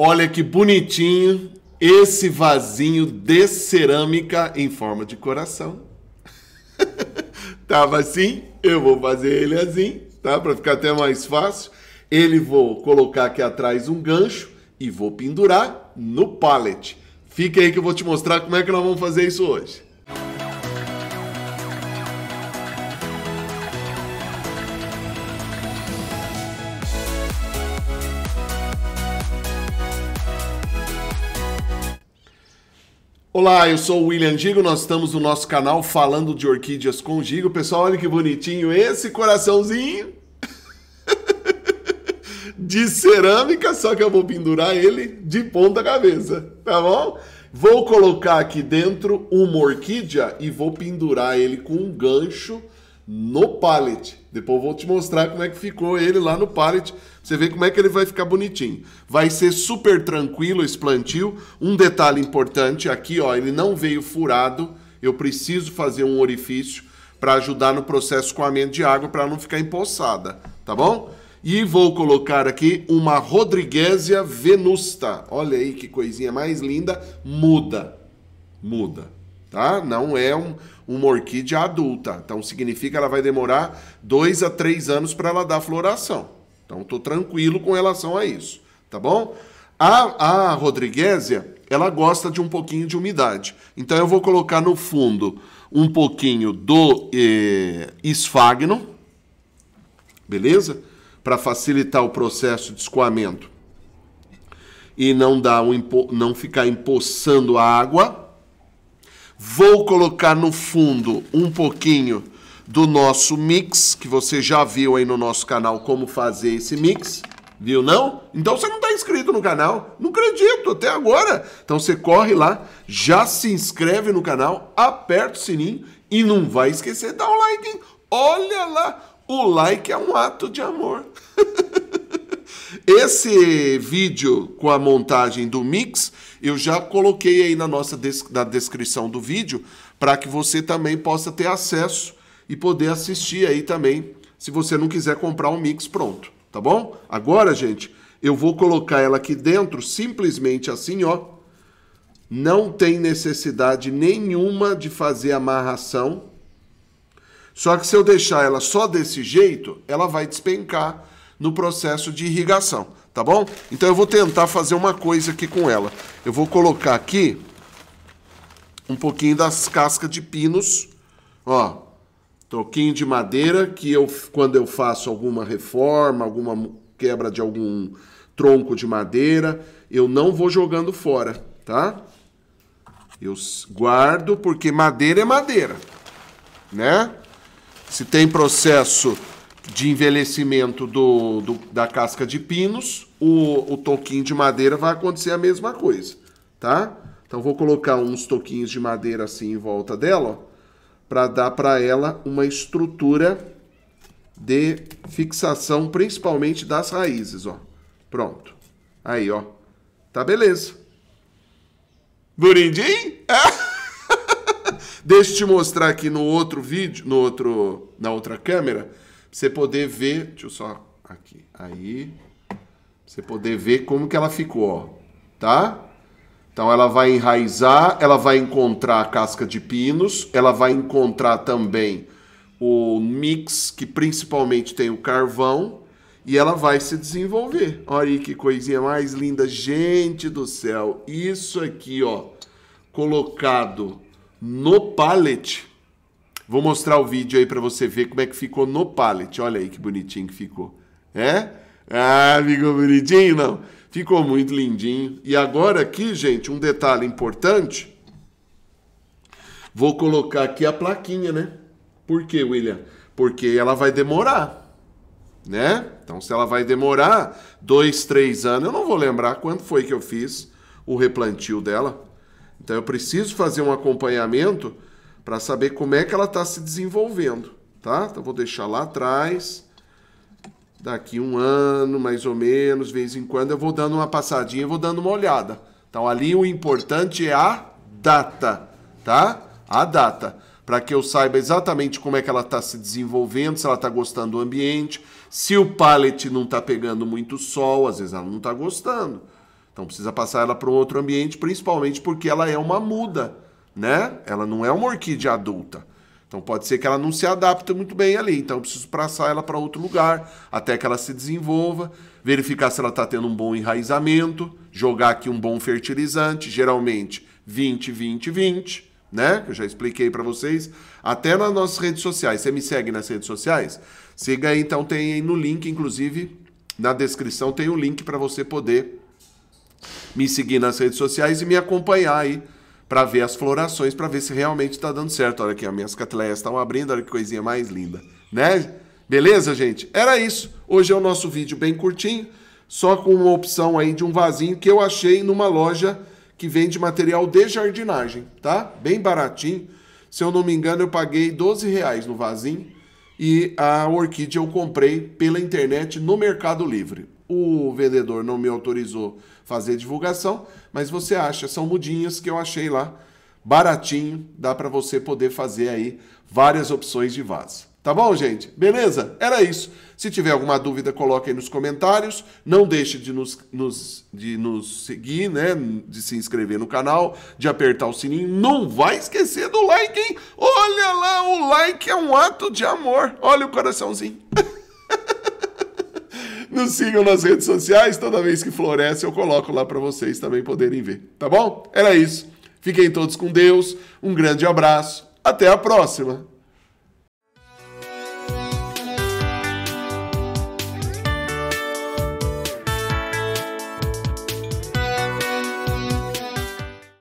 Olha que bonitinho esse vasinho de cerâmica em forma de coração. Tava assim, eu vou fazer ele assim, tá? Para ficar até mais fácil. Ele vou colocar aqui atrás um gancho e vou pendurar no pallet. Fica aí que eu vou te mostrar como é que nós vamos fazer isso hoje. Olá, eu sou o William Digo, nós estamos no nosso canal falando de orquídeas com Gigo. Pessoal, olha que bonitinho esse coraçãozinho de cerâmica, só que eu vou pendurar ele de ponta cabeça, tá bom? Vou colocar aqui dentro uma orquídea e vou pendurar ele com um gancho no pallet. Depois eu vou te mostrar como é que ficou ele lá no pallet. Você vê como é que ele vai ficar bonitinho. Vai ser super tranquilo esse plantio. Um detalhe importante aqui, ó, ele não veio furado. Eu preciso fazer um orifício para ajudar no processo coamento de água para não ficar empoçada, tá bom? E vou colocar aqui uma Rodriguesia venusta. Olha aí que coisinha mais linda. Muda. Muda tá? Não é um, uma orquídea adulta. Então significa que ela vai demorar dois a três anos para ela dar floração. Então estou tranquilo com relação a isso, tá bom? A, a rodriguésia, ela gosta de um pouquinho de umidade. Então eu vou colocar no fundo um pouquinho do eh, esfagno, beleza? Para facilitar o processo de escoamento e não, dar um, não ficar empoçando a água, Vou colocar no fundo um pouquinho do nosso mix, que você já viu aí no nosso canal como fazer esse mix. Viu não? Então você não está inscrito no canal? Não acredito, até agora. Então você corre lá, já se inscreve no canal, aperta o sininho e não vai esquecer de dar um like, hein? Olha lá, o like é um ato de amor. Esse vídeo com a montagem do mix eu já coloquei aí na nossa des na descrição do vídeo para que você também possa ter acesso e poder assistir aí também, se você não quiser comprar um mix pronto, tá bom? Agora, gente, eu vou colocar ela aqui dentro, simplesmente assim, ó. Não tem necessidade nenhuma de fazer amarração. Só que se eu deixar ela só desse jeito, ela vai despencar no processo de irrigação tá bom? Então eu vou tentar fazer uma coisa aqui com ela. Eu vou colocar aqui um pouquinho das cascas de pinos, ó, toquinho de madeira que eu quando eu faço alguma reforma, alguma quebra de algum tronco de madeira, eu não vou jogando fora, tá? Eu guardo porque madeira é madeira, né? Se tem processo de envelhecimento do, do, da casca de pinos, o, o toquinho de madeira vai acontecer a mesma coisa, tá? Então vou colocar uns toquinhos de madeira assim em volta dela, para dar para ela uma estrutura de fixação, principalmente das raízes, ó. Pronto. Aí, ó. Tá beleza. Bonitinho? Deixa eu te mostrar aqui no outro vídeo, no outro, na outra câmera, você poder ver, deixa eu só aqui, aí, você poder ver como que ela ficou, ó, tá? Então ela vai enraizar, ela vai encontrar a casca de pinos, ela vai encontrar também o mix que principalmente tem o carvão e ela vai se desenvolver. Olha aí que coisinha mais linda, gente do céu. Isso aqui, ó, colocado no pallet Vou mostrar o vídeo aí para você ver como é que ficou no pallet. Olha aí que bonitinho que ficou. É? Ah, ficou bonitinho? Não. Ficou muito lindinho. E agora aqui, gente, um detalhe importante. Vou colocar aqui a plaquinha, né? Por quê, William? Porque ela vai demorar, né? Então, se ela vai demorar dois, três anos, eu não vou lembrar quando foi que eu fiz o replantio dela. Então, eu preciso fazer um acompanhamento para saber como é que ela está se desenvolvendo, tá? Então vou deixar lá atrás. Daqui um ano, mais ou menos, vez em quando eu vou dando uma passadinha, vou dando uma olhada. Então ali o importante é a data, tá? A data, para que eu saiba exatamente como é que ela está se desenvolvendo, se ela está gostando do ambiente, se o pallet não está pegando muito sol, às vezes ela não está gostando. Então precisa passar ela para um outro ambiente, principalmente porque ela é uma muda né? Ela não é uma orquídea adulta. Então pode ser que ela não se adapte muito bem ali. Então eu preciso passar ela para outro lugar até que ela se desenvolva, verificar se ela está tendo um bom enraizamento, jogar aqui um bom fertilizante, geralmente 20, 20, 20, né? Que eu já expliquei para vocês. Até nas nossas redes sociais. Você me segue nas redes sociais? Siga aí, então tem aí no link, inclusive na descrição tem o um link para você poder me seguir nas redes sociais e me acompanhar aí para ver as florações, para ver se realmente está dando certo. Olha aqui, as minhas catileias estão abrindo, olha que coisinha mais linda, né? Beleza, gente? Era isso. Hoje é o nosso vídeo bem curtinho, só com uma opção aí de um vasinho que eu achei numa loja que vende material de jardinagem, tá? Bem baratinho. Se eu não me engano, eu paguei 12 reais no vasinho e a orquídea eu comprei pela internet no Mercado Livre o vendedor não me autorizou fazer divulgação, mas você acha, são mudinhas que eu achei lá, baratinho, dá para você poder fazer aí várias opções de vaso. Tá bom, gente? Beleza? Era isso. Se tiver alguma dúvida, coloque aí nos comentários. Não deixe de nos, nos, de nos seguir, né? De se inscrever no canal, de apertar o sininho. Não vai esquecer do like, hein? Olha lá, o like é um ato de amor. Olha o coraçãozinho. Nos sigam nas redes sociais, toda vez que floresce eu coloco lá para vocês também poderem ver, tá bom? Era isso. Fiquem todos com Deus, um grande abraço, até a próxima!